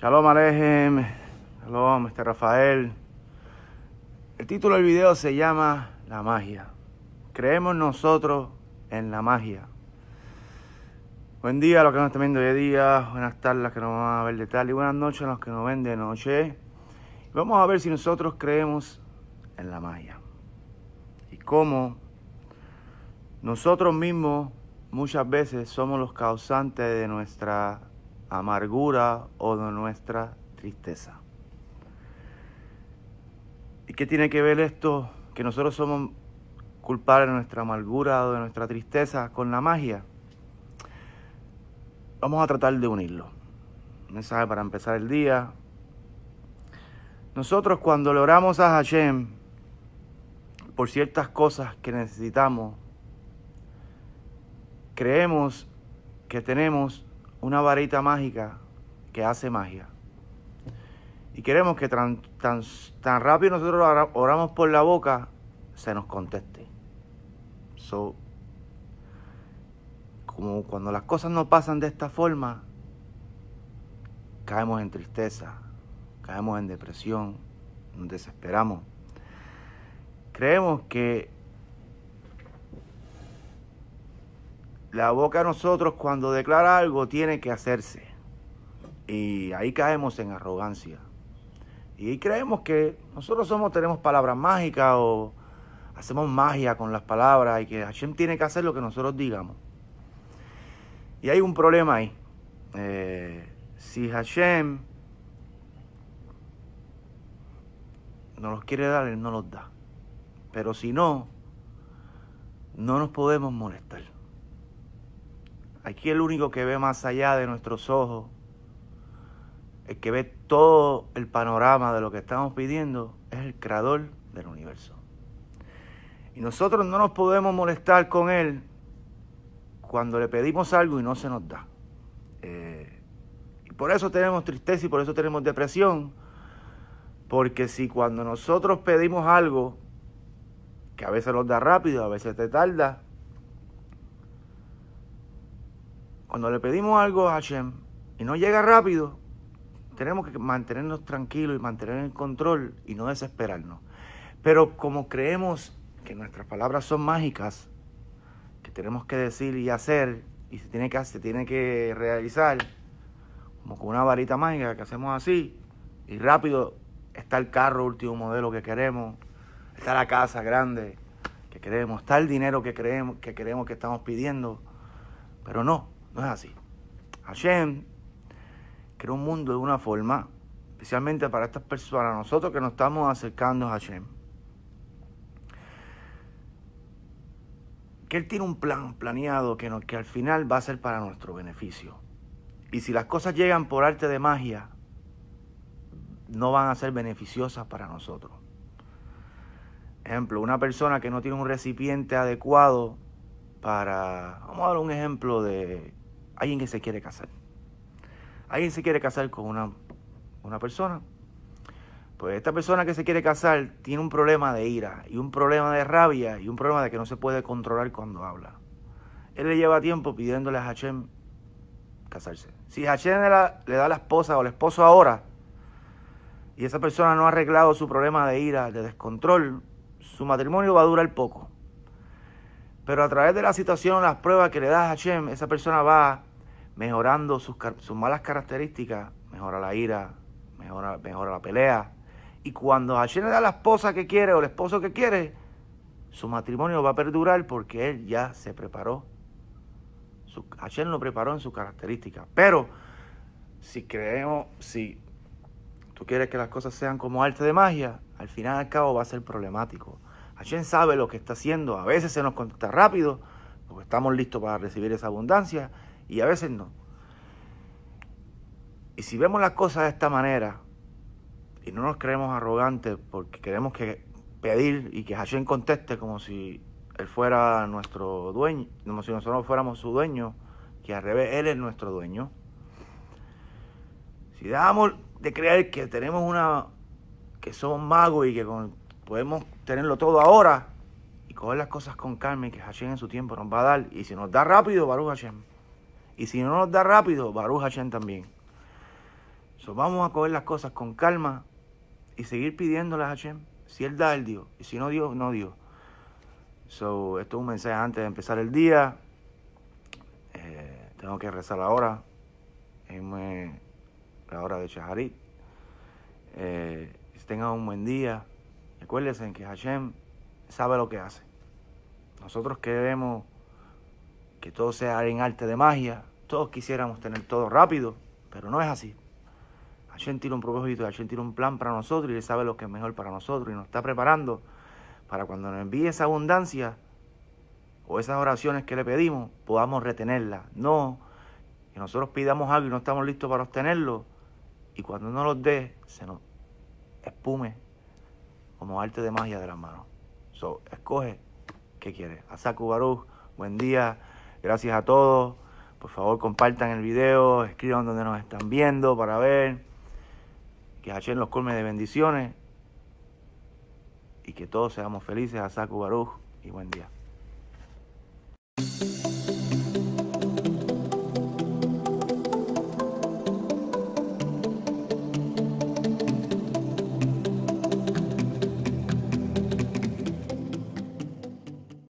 Shalom Alejem, Shalom, este Rafael. El título del video se llama La magia. Creemos nosotros en la magia. Buen día a los que nos están viendo hoy día, buenas tardes a los que nos van a ver de tal y buenas noches a los que nos ven de noche. Vamos a ver si nosotros creemos en la magia y cómo nosotros mismos muchas veces somos los causantes de nuestra amargura o de nuestra tristeza. ¿Y qué tiene que ver esto, que nosotros somos culpables de nuestra amargura o de nuestra tristeza con la magia? Vamos a tratar de unirlo. mensaje para empezar el día. Nosotros cuando logramos a Hashem por ciertas cosas que necesitamos, creemos que tenemos una varita mágica que hace magia. Y queremos que tan, tan, rápido nosotros oramos por la boca, se nos conteste. como cuando las cosas no pasan de esta forma, caemos en tristeza, caemos en depresión, nos desesperamos. Creemos que la boca de nosotros cuando declara algo tiene que hacerse. Y ahí caemos en arrogancia. Y creemos que nosotros somos, tenemos palabras mágicas o hacemos magia con las palabras y que Hashem tiene que hacer lo que nosotros digamos. Y hay un problema ahí. Eh, si Hashem no los quiere dar, Él no los da. Pero si no, no nos podemos molestar. Aquí el único que ve más allá de nuestros ojos, el que ve todo el panorama de lo que estamos pidiendo, es el creador del universo. Y nosotros no nos podemos molestar con él cuando le pedimos algo y no se nos da. Eh, y por eso tenemos tristeza y por eso tenemos depresión. Porque si cuando nosotros pedimos algo, que a veces nos da rápido, a veces te tarda, Cuando le pedimos algo a Hashem y no llega rápido, tenemos que mantenernos tranquilos y mantener el control y no desesperarnos. Pero como creemos que nuestras palabras son mágicas, que tenemos que decir y hacer, y se tiene que, se tiene que realizar, como con una varita mágica que hacemos así, y rápido está el carro último modelo que queremos, está la casa grande que queremos, está el dinero que, creemos, que queremos que estamos pidiendo, pero no, no es así. Hashem creó un mundo de una forma, especialmente para estas personas, nosotros que nos estamos acercando a Hashem. Que Él tiene un plan planeado que, que al final va a ser para nuestro beneficio. Y si las cosas llegan por arte de magia, no van a ser beneficiosas para nosotros. Ejemplo, una persona que no tiene un recipiente adecuado para, vamos a dar un ejemplo de alguien que se quiere casar. Alguien se quiere casar con una, persona. Pues esta persona que se quiere casar tiene un problema de ira y un problema de rabia y un problema de que no se puede controlar cuando habla. Él le lleva tiempo pidiéndole a Hachem casarse. Si Hachem le, da la esposa o el esposo ahora y esa persona no ha arreglado su problema de ira, de descontrol, su matrimonio va a durar poco. Pero a través de la situación, las pruebas que le da Hachem, esa persona va mejorando sus, malas características, mejora la ira, mejora, mejora la pelea. Y cuando Hashem le da la esposa que quiere o el esposo que quiere, su matrimonio va a perdurar porque él ya se preparó. Su, Hashem lo preparó en sus características. Pero si creemos, si tú quieres que las cosas sean como arte de magia, al final y al cabo va a ser problemático. Hashem sabe lo que está haciendo. A veces se nos contesta rápido porque estamos listos para recibir esa abundancia y a veces no. Y si vemos las cosas de esta manera y no nos creemos arrogantes porque queremos que pedir y que Hashem conteste como si él fuera nuestro dueño, como si nosotros fuéramos su dueño, que al revés él es nuestro dueño. Si dejamos de creer que tenemos una que somos magos y que podemos tenerlo todo ahora y coger las cosas con calma y que Hashem en su tiempo nos va a dar y si nos da rápido, Baruch Hashem. Y si no nos da rápido, Baruch Hashem también. So, vamos a coger las cosas con calma y seguir pidiéndole a Hashem. Si Él da, Él dio. Y si no dio, no dio. So, esto es un mensaje antes de empezar el día. Eh, tengo que rezar ahora. Es la hora de Shaharit. Que eh, tengan un buen día. Acuérdense que Hashem sabe lo que hace. Nosotros queremos que todo sea en arte de magia. Todos quisiéramos tener todo rápido, pero no es así. Hashem tiene un propósito, Hashem tiene un plan para nosotros y Él sabe lo que es mejor para nosotros y nos está preparando para cuando nos envíe esa abundancia o esas oraciones que le pedimos, podamos retenerla. No que nosotros pidamos algo y no estamos listos para obtenerlo y cuando no los dé, se nos espume como arte de magia de las manos. So, escoge qué quiere. Asaku Baruch, buen día. Gracias a todos. Por favor, compartan el video, escriban donde nos están viendo para ver. Que Hachén los colme de bendiciones. Y que todos seamos felices. a Saku Baruch y buen día.